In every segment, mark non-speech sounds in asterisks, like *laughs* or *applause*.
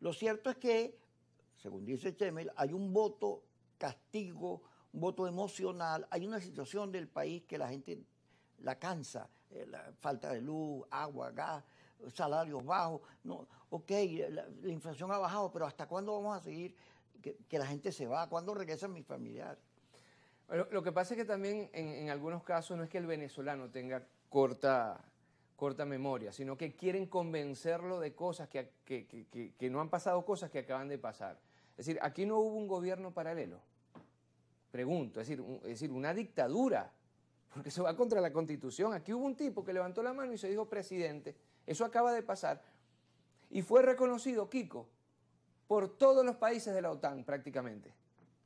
Lo cierto es que, según dice Chemel, hay un voto castigo, un voto emocional, hay una situación del país que la gente la cansa, eh, falta de luz, agua, gas, salarios bajos, no, ok, la, inflación ha bajado, pero ¿hasta cuándo vamos a seguir que, la gente se va? ¿Cuándo regresan mis familiares? Lo, lo que pasa es que también en algunos casos no es que el venezolano tenga corta corta memoria, sino que quieren convencerlo de cosas que, no han pasado, cosas que acaban de pasar. Es decir, aquí no hubo un gobierno paralelo. Pregunto, es decir, es decir, una dictadura, porque se va contra la constitución. Aquí hubo un tipo que levantó la mano y se dijo presidente. Eso acaba de pasar. Y fue reconocido, Kiko, por todos los países de la OTAN prácticamente.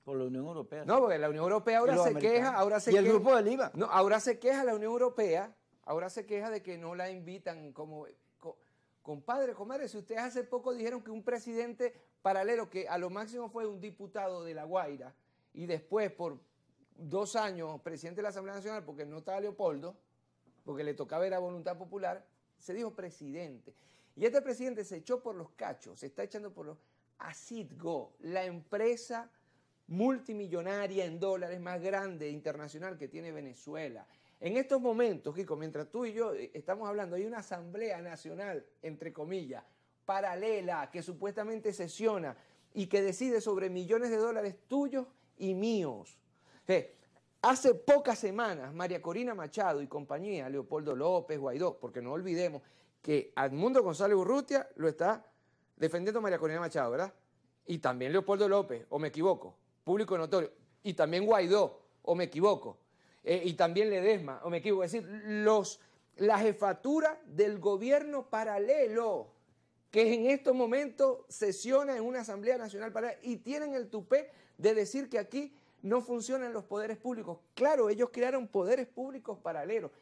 Por la Unión Europea. No, porque la Unión Europea ahora se queja, ahora se ¿Y el grupo de Lima. No, ahora se queja la Unión Europea Ahora se queja de que no la invitan como... compadre, comadre, si ustedes hace poco dijeron que un presidente paralelo, que a lo máximo fue un diputado de La Guaira, y después por dos años presidente de la Asamblea Nacional, porque no estaba Leopoldo, porque le tocaba ir a voluntad popular, se dijo presidente. Y este presidente se echó por los cachos, se está echando por los... Acidgo, la empresa multimillonaria en dólares más grande internacional que tiene Venezuela. En estos momentos, Kiko, mientras tú y yo eh, estamos hablando, hay una asamblea nacional, entre comillas, paralela, que supuestamente sesiona y que decide sobre millones de dólares tuyos y míos. Eh, hace pocas semanas, María Corina Machado y compañía, Leopoldo López, Guaidó, porque no olvidemos que Admundo González Urrutia lo está defendiendo María Corina Machado, ¿verdad? Y también Leopoldo López, o me equivoco público notorio, y también Guaidó, o me equivoco, eh, y también Ledesma, o me equivoco, es decir, los, la jefatura del gobierno paralelo, que en estos momentos sesiona en una Asamblea Nacional paralela y tienen el tupé de decir que aquí no funcionan los poderes públicos. Claro, ellos crearon poderes públicos paralelos.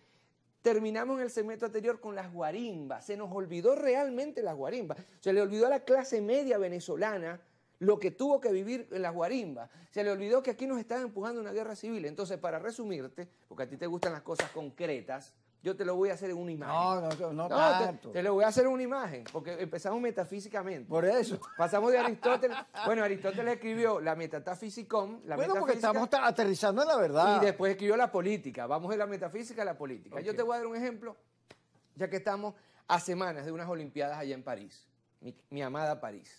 Terminamos en el segmento anterior con las guarimbas. Se nos olvidó realmente las guarimbas. Se le olvidó a la clase media venezolana lo que tuvo que vivir en las guarimbas. Se le olvidó que aquí nos están empujando una guerra civil. Entonces, para resumirte, porque a ti te gustan las cosas concretas, yo te lo voy a hacer en una imagen. No, no, no, no tanto. Te, te, lo voy a hacer en una imagen, porque empezamos metafísicamente. Por eso. Pasamos de Aristóteles. bueno, Aristóteles escribió la metafísicón, La bueno, porque estamos aterrizando en la verdad. Y después escribió la política. Vamos de la metafísica a la política. Yo te voy a dar un ejemplo, ya que estamos a semanas de unas Olimpiadas allá en París, mi amada París.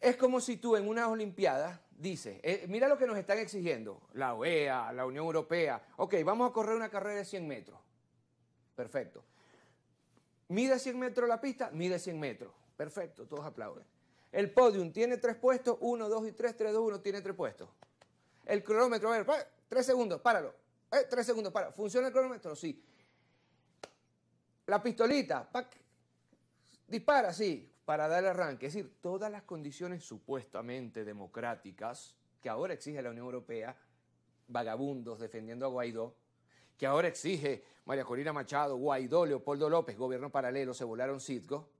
Es como si tú en una olimpiada dices, eh, mira lo que nos están exigiendo, la OEA, la Unión Europea, ok, vamos a correr una carrera de 100 metros. Perfecto. Mide 100 metros la pista, mide 100 metros. Perfecto, todos aplauden. El podium tiene tres puestos, 1, 2 y 3, 3, 2, 1, tiene tres puestos. El cronómetro, a ver, 3 segundos, páralo. 3 eh, segundos, para. ¿Funciona el cronómetro? Sí. La pistolita, dispara, sí para dar arranque. Es decir, todas las condiciones supuestamente democráticas que ahora exige la Unión Europea, vagabundos defendiendo a Guaidó, que ahora exige María Corina Machado, Guaidó, Leopoldo López, gobierno paralelo, se volaron Citgo,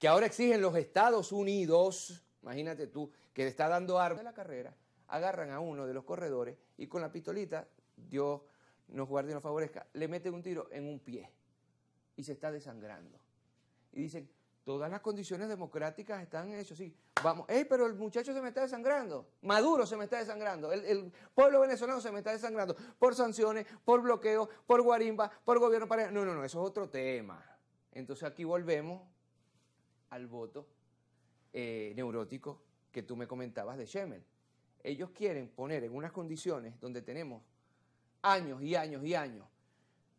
que ahora exigen los Estados Unidos, imagínate tú, que le está dando armas de la carrera, agarran a uno de los corredores y con la pistolita, Dios nos guarde y nos favorezca, le mete un tiro en un pie y se está desangrando. Y dicen, Todas las condiciones democráticas están en eso, sí. Vamos, hey, pero el muchacho se me está desangrando. Maduro se me está desangrando. El, pueblo venezolano se me está desangrando. Por sanciones, por bloqueo por guarimba, por gobierno para. No, no, no, eso es otro tema. Entonces aquí volvemos al voto eh, neurótico que tú me comentabas de Schemel. Ellos quieren poner en unas condiciones donde tenemos años y años y años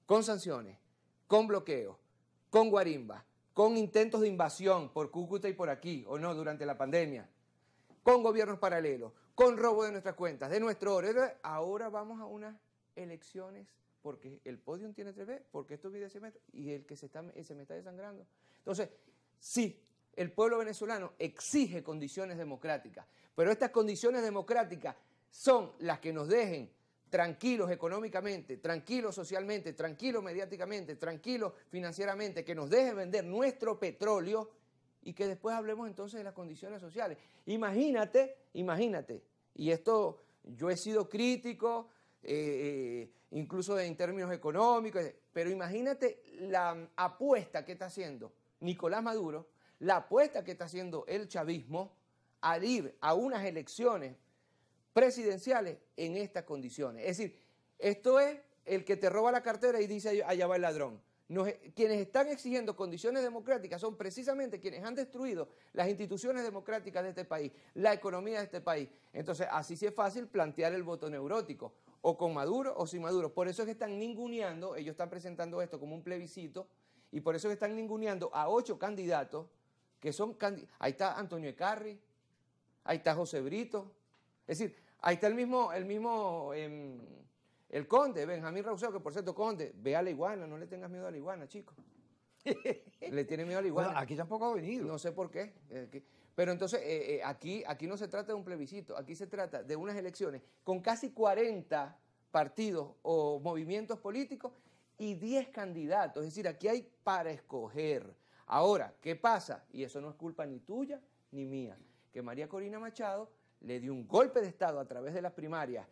con sanciones, con bloqueo con guarimba, con intentos de invasión por Cúcuta y por aquí, o no, durante la pandemia, con gobiernos paralelos, con robo de nuestras cuentas, de nuestro oro. Ahora vamos a unas elecciones porque el podio tiene 3B, porque esto mide ese metro y el que se, está, se me está desangrando. Entonces, sí, el pueblo venezolano exige condiciones democráticas, pero estas condiciones democráticas son las que nos dejen tranquilos económicamente, tranquilos socialmente, tranquilos mediáticamente, tranquilos financieramente, que nos deje vender nuestro petróleo y que después hablemos entonces de las condiciones sociales. Imagínate, imagínate, y esto yo he sido crítico, eh, eh, incluso en términos económicos, pero imagínate la apuesta que está haciendo Nicolás Maduro, la apuesta que está haciendo el chavismo al ir a unas elecciones presidenciales en estas condiciones. Es decir, esto es el que te roba la cartera y dice allá va el ladrón. E, quienes están exigiendo condiciones democráticas son precisamente quienes han destruido las instituciones democráticas de este país, la economía de este país. Entonces, así sí es fácil plantear el voto neurótico, o con Maduro o sin Maduro. Por eso es que están ninguneando, ellos están presentando esto como un plebiscito, y por eso es que están ninguneando a ocho candidatos, que son candidatos. Ahí está Antonio Ecarri, ahí está José Brito. Es decir, Ahí está el mismo, el mismo, em, el conde, Benjamín Rousseau, que por cierto, conde, ve a la iguana, no le tengas miedo a la iguana, chico. *laughs* le tiene miedo a la iguana. aquí tampoco ha venido. No sé por qué. Pero entonces, eh, eh, aquí, aquí no se trata de un plebiscito, aquí se trata de unas elecciones con casi 40 partidos o movimientos políticos y 10 candidatos. Es decir, aquí hay para escoger. Ahora, ¿qué pasa? Y eso no es culpa ni tuya ni mía, que María Corina Machado le dio un golpe de Estado a través de las primarias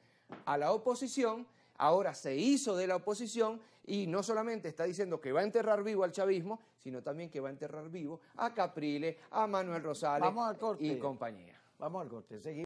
a la oposición, ahora se hizo de la oposición y no solamente está diciendo que va a enterrar vivo al chavismo, sino también que va a enterrar vivo a Capriles, a Manuel Rosales y compañía. Vamos al corte, seguimos.